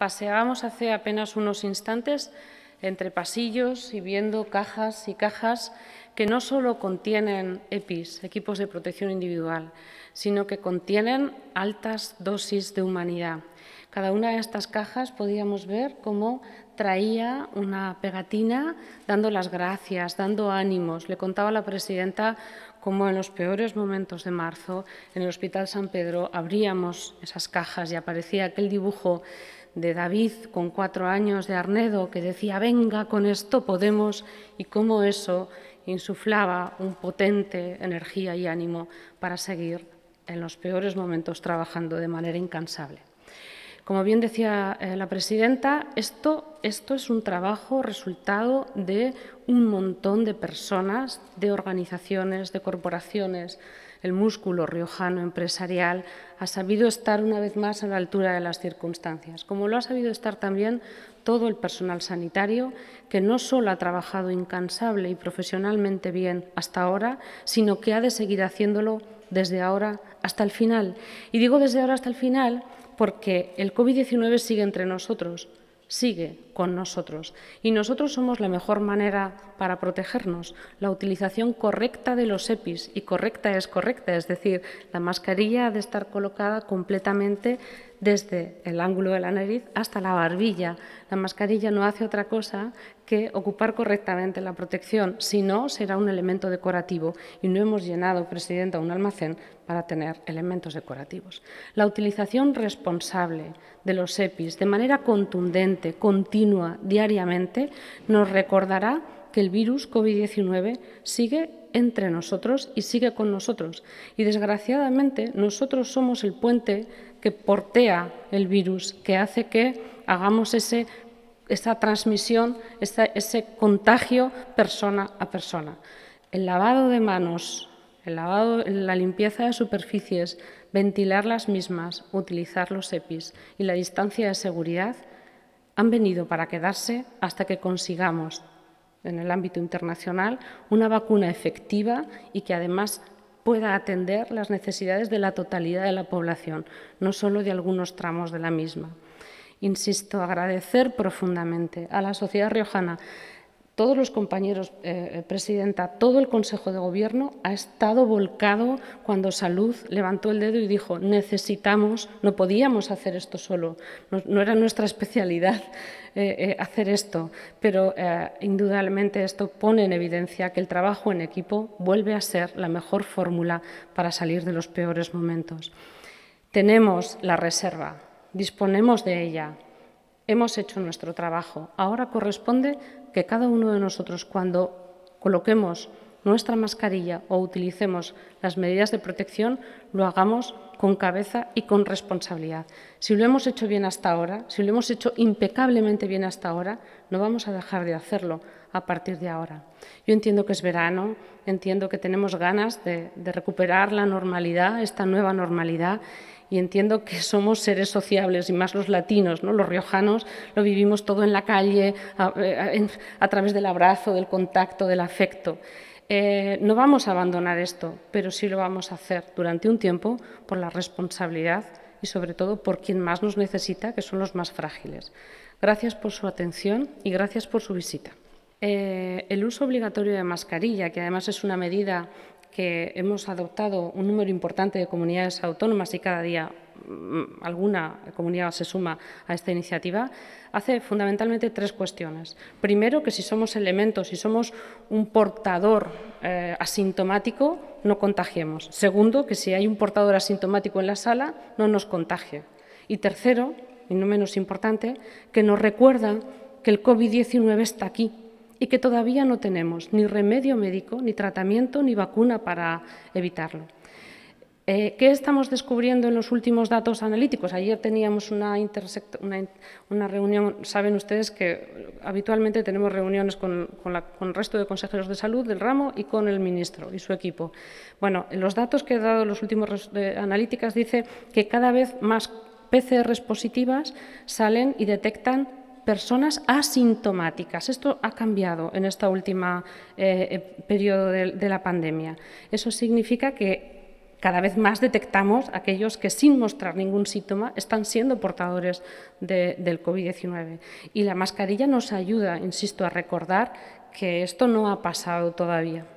Paseábamos hace apenas unos instantes entre pasillos y viendo cajas y cajas que no solo contienen EPIs, equipos de protección individual, sino que contienen altas dosis de humanidad. Cada una de estas cajas podíamos ver cómo traía una pegatina dando las gracias, dando ánimos. Le contaba la presidenta cómo en los peores momentos de marzo, en el Hospital San Pedro, abríamos esas cajas y aparecía aquel dibujo de David con cuatro años de Arnedo que decía, venga, con esto podemos, y cómo eso insuflaba un potente energía y ánimo para seguir en los peores momentos trabajando de manera incansable. Como bien decía eh, la presidenta, esto, esto es un trabajo resultado de un montón de personas, de organizaciones, de corporaciones. El músculo riojano empresarial ha sabido estar una vez más a la altura de las circunstancias, como lo ha sabido estar también todo el personal sanitario, que no solo ha trabajado incansable y profesionalmente bien hasta ahora, sino que ha de seguir haciéndolo desde ahora hasta el final. Y digo desde ahora hasta el final porque el COVID-19 sigue entre nosotros, sigue con nosotros y nosotros somos la mejor manera para protegernos, la utilización correcta de los EPIs y correcta es correcta, es decir, la mascarilla ha de estar colocada completamente desde el ángulo de la nariz hasta la barbilla. La mascarilla no hace otra cosa que ocupar correctamente la protección, si no será un elemento decorativo y no hemos llenado, Presidenta, un almacén para tener elementos decorativos. La utilización responsable de los EPIs de manera contundente, continua, diariamente, nos recordará que el virus COVID-19 sigue entre nosotros y sigue con nosotros. Y desgraciadamente nosotros somos el puente que portea el virus, que hace que hagamos esa transmisión, ese contagio persona a persona. El lavado de manos el lavado, la limpieza de superficies, ventilar las mismas, utilizar los EPIs y la distancia de seguridad han venido para quedarse hasta que consigamos, en el ámbito internacional, una vacuna efectiva y que además pueda atender las necesidades de la totalidad de la población, no solo de algunos tramos de la misma. Insisto, agradecer profundamente a la sociedad riojana todos los compañeros, eh, eh, presidenta, todo el Consejo de Gobierno ha estado volcado cuando Salud levantó el dedo y dijo necesitamos, no podíamos hacer esto solo, no, era nuestra especialidad eh, hacer esto, pero indudablemente esto pone en evidencia que el trabajo en equipo vuelve a ser la mejor fórmula para salir de los peores momentos. Tenemos la reserva, disponemos de ella, Hemos hecho nuestro trabajo. Ahora corresponde que cada uno de nosotros, cuando coloquemos nuestra mascarilla o utilicemos las medidas de protección, lo hagamos con cabeza y con responsabilidad. Si lo hemos hecho bien hasta ahora, si lo hemos hecho impecablemente bien hasta ahora, no vamos a dejar de hacerlo a partir de ahora. Yo entiendo que es verano, entiendo que tenemos ganas de, de recuperar la normalidad, esta nueva normalidad, y entiendo que somos seres sociables y más los latinos, ¿no? Los riojanos lo vivimos todo en la calle, a, eh, través del abrazo, del contacto, del afecto. Eh, no vamos a abandonar esto, pero sí lo vamos a hacer durante un tiempo por la responsabilidad y sobre todo por quien más nos necesita, que son los más frágiles. Gracias por su atención y gracias por su visita. Eh, el uso obligatorio de mascarilla, que además es una medida que hemos adoptado un número importante de comunidades autónomas y cada día mm, alguna comunidad se suma a esta iniciativa, hace fundamentalmente tres cuestiones. Primero, que si somos elementos, si somos un portador eh, asintomático, no contagiemos. Segundo, que si hay un portador asintomático en la sala, no nos contagie. Y tercero, y no menos importante, que nos recuerda que el COVID-19 está aquí y que todavía no tenemos ni remedio médico, ni tratamiento, ni vacuna para evitarlo. Eh, ¿Qué estamos descubriendo en los últimos datos analíticos? Ayer teníamos una, reunión, saben ustedes que habitualmente tenemos reuniones con, el resto de consejeros de salud del ramo y con el ministro y su equipo. Bueno, los datos que he dado los últimos analíticas dice que cada vez más PCR positivas salen y detectan personas asintomáticas. Esto ha cambiado en este último eh, eh, periodo de, la pandemia. Eso significa que cada vez más detectamos aquellos que sin mostrar ningún síntoma están siendo portadores del COVID-19. Y la mascarilla nos ayuda, insisto, a recordar que esto no ha pasado todavía.